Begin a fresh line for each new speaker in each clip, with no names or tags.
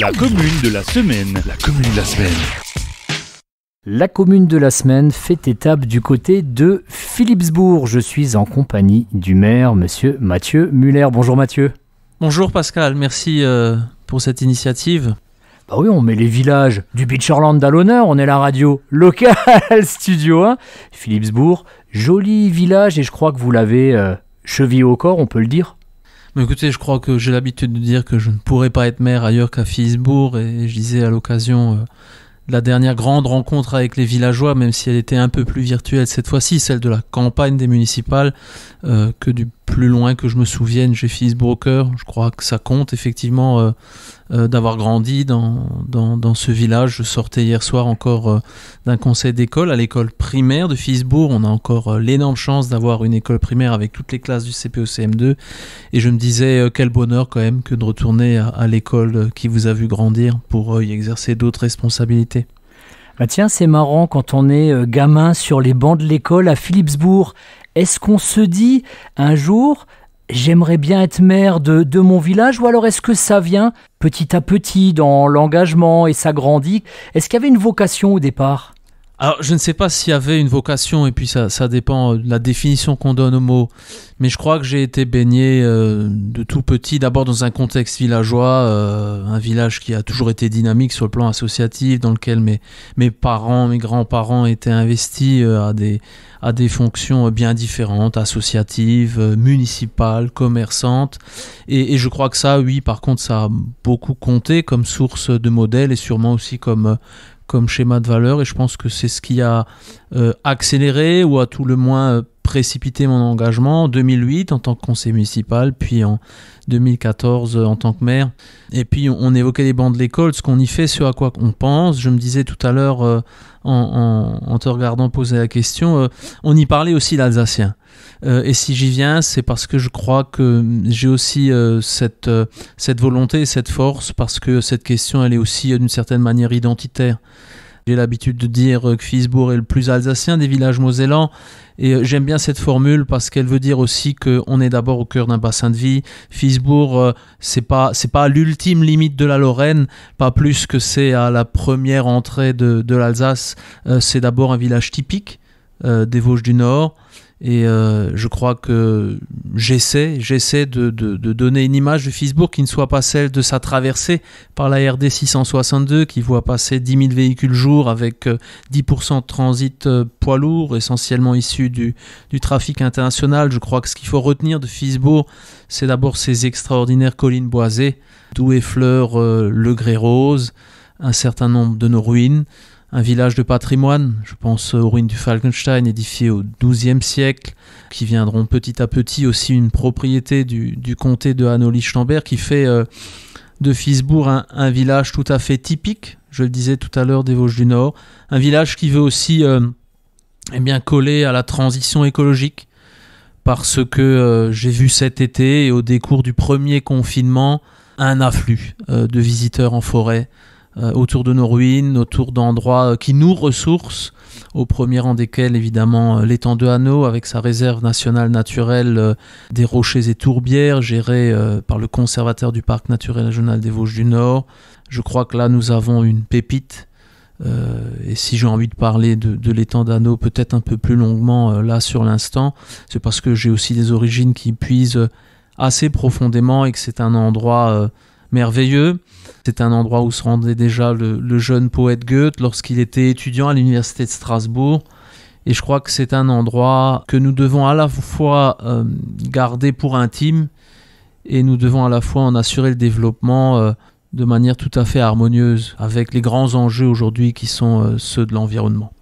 La commune de la semaine. La commune de la semaine. La commune de la semaine fait étape du côté de Philipsbourg. Je suis en compagnie du maire, monsieur Mathieu Muller. Bonjour Mathieu. Bonjour Pascal, merci euh, pour cette initiative. Bah oui, on met les villages du Orland à l'honneur, on est la radio locale Studio 1. Philipsbourg, joli village et je crois que vous l'avez cheville euh, chevillé au corps, on peut le dire
écoutez, je crois que j'ai l'habitude de dire que je ne pourrais pas être maire ailleurs qu'à Filsbourg. et je disais à l'occasion euh, de la dernière grande rencontre avec les villageois, même si elle était un peu plus virtuelle cette fois-ci, celle de la campagne des municipales, euh, que du plus loin que je me souvienne, j'ai Filsbourg au cœur. Je crois que ça compte effectivement euh, euh, d'avoir grandi dans, dans, ce village. Je sortais hier soir encore euh, d'un conseil d'école à l'école primaire de Fisbourg. On a encore euh, l'énorme chance d'avoir une école primaire avec toutes les classes du cpocm cm 2 Et je me disais, quel bonheur quand même que de retourner à,
l'école qui vous a vu grandir pour y exercer d'autres responsabilités. Bah tiens, c'est marrant quand on est gamin sur les bancs de l'école à Philipsbourg. Est-ce qu'on se dit un jour, j'aimerais bien être maire de, de, mon village ou alors est-ce que ça vient petit à petit dans l'engagement et ça grandit Est-ce qu'il y avait une vocation au départ
alors, je ne sais pas s'il y avait une vocation, et puis ça, ça dépend euh, de la définition qu'on donne au mot, mais je crois que j'ai été baigné euh, de tout petit, d'abord dans un contexte villageois, euh, un village qui a toujours été dynamique sur le plan associatif, dans lequel mes, mes parents, mes grands-parents étaient investis à, des, à des fonctions bien différentes, associatives, municipales, commerçantes, et, je crois que ça, oui, par contre, ça a beaucoup compté comme source de modèle et sûrement aussi comme comme schéma de valeur et je pense que c'est ce qui a euh, accéléré ou à tout le moins euh, précipiter mon engagement en 2008 en tant que conseiller municipal, puis en 2014 euh, en tant que maire. Et puis on évoquait les bancs de l'école, ce qu'on y fait, ce à quoi on pense. Je me disais tout à l'heure euh, en, te regardant poser la question, euh, on y parlait aussi l'alsacien. et si j'y viens, c'est parce que je crois que j'ai aussi cette, cette volonté, cette force, parce que cette question, elle est aussi d'une certaine manière identitaire. J'ai l'habitude de dire que Fisbourg est le plus alsacien des villages mosellans et euh, j'aime bien cette formule parce qu'elle veut dire aussi qu'on est d'abord au cœur d'un bassin de vie. Fisbourg, euh, c'est pas c'est pas l'ultime limite de la Lorraine, pas plus que c'est à la première entrée de, de l'Alsace. Euh, c'est d'abord un village typique des Vosges du Nord et euh, je crois que j'essaie, j'essaie de, donner une image de Fisbourg qui ne soit pas celle de sa traversée par la RD 662 qui voit passer 10 000 véhicules jour avec 10% euh, de transit euh, poids lourd, essentiellement issu du, trafic international. Je crois que ce qu'il faut retenir de Fisbourg c'est d'abord ces extraordinaires collines boisées d'où effleurent fleurs le grès rose, un certain nombre de nos ruines un village de patrimoine. Je pense aux ruines du Falkenstein édifiées au XIIe siècle, qui viendront petit à petit aussi une propriété du, comté de Hanau-Lichtenberg, qui fait euh, de Fisbourg un, village tout à fait typique, je le disais tout à l'heure, des Vosges du Nord. Un village qui veut aussi euh, eh bien, coller à la transition écologique, parce que euh, j'ai vu cet été, et au décours du premier confinement, un afflux de visiteurs en forêt euh, autour de nos ruines, autour d'endroits euh, qui nous ressourcent, au premier rang desquels évidemment euh, l'étang de Hanau avec sa réserve nationale naturelle des rochers et tourbières gérée par le conservateur du parc naturel régional des Vosges du Nord. Je crois que là nous avons une pépite. et si j'ai envie de parler de, de l'étang d'Anneau peut-être un peu plus longuement là sur l'instant, c'est parce que j'ai aussi des origines qui puisent assez profondément et que c'est un endroit merveilleux. c'est un endroit où se rendait déjà le, jeune poète Goethe lorsqu'il était étudiant à l'université de Strasbourg. Et je crois que c'est un endroit que nous devons à la fois euh, garder pour intime et nous devons à la fois en assurer le développement euh, de manière tout à fait harmonieuse avec les grands enjeux aujourd'hui qui sont euh, ceux de l'environnement.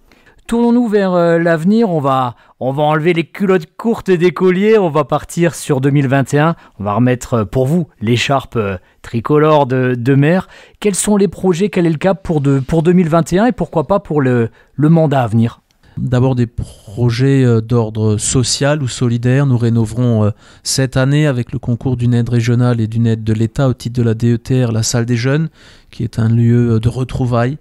Tournons-nous vers euh, l'avenir, on va, on va enlever les culottes courtes des colliers, on va partir sur 2021, on va remettre euh, pour vous l'écharpe euh, tricolore de, mer. Quels sont les projets, quel est le cap pour, 2021 et pourquoi pas pour le, le mandat à venir
D'abord des projets d'ordre social ou solidaire. Nous rénoverons cette année avec le concours d'une aide régionale et d'une aide de l'État au titre de la DETR, la salle des jeunes, qui est un lieu de retrouvailles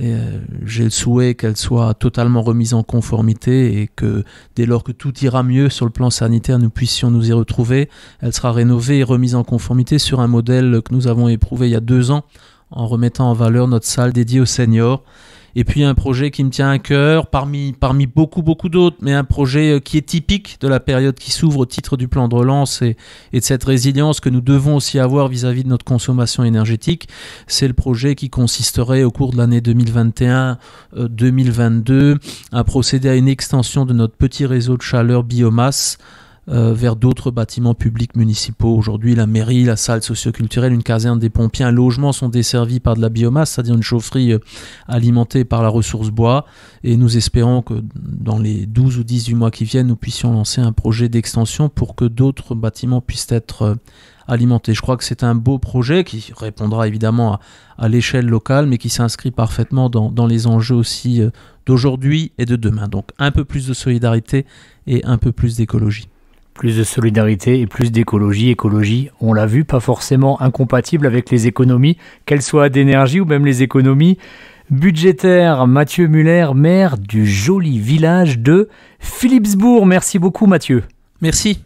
euh, j'ai le souhait qu'elle soit totalement remise en conformité et que dès lors que tout ira mieux sur le plan sanitaire, nous puissions nous y retrouver. Elle sera rénovée et remise en conformité sur un modèle que nous avons éprouvé il y a deux ans en remettant en valeur notre salle dédiée aux seniors et puis un projet qui me tient à cœur parmi, parmi beaucoup, beaucoup d'autres, mais un projet euh, qui est typique de la période qui s'ouvre au titre du plan de relance et, de cette résilience que nous devons aussi avoir vis-à-vis de notre consommation énergétique. C'est le projet qui consisterait au cours de l'année 2021-2022 euh, à procéder à une extension de notre petit réseau de chaleur biomasse euh, vers d'autres bâtiments publics municipaux. Aujourd'hui, la mairie, la salle socioculturelle, une caserne des pompiers, un logement sont desservis par de la biomasse, c'est-à-dire une chaufferie euh, alimentée par la ressource bois. Et nous espérons que dans les 12 ou 18 mois qui viennent, nous puissions lancer un projet d'extension pour que d'autres bâtiments puissent être euh, alimentés. Je crois que c'est un beau projet qui répondra évidemment à, l'échelle locale, mais qui s'inscrit parfaitement dans, les enjeux aussi
d'aujourd'hui et de demain. Donc un peu plus de solidarité et un peu plus d'écologie plus de solidarité et plus d'écologie. Écologie, on l'a vu, pas forcément incompatible avec les économies, qu'elles soient d'énergie ou même les économies budgétaires. Mathieu Muller, maire du joli village de Philipsbourg. Merci beaucoup Mathieu. Merci.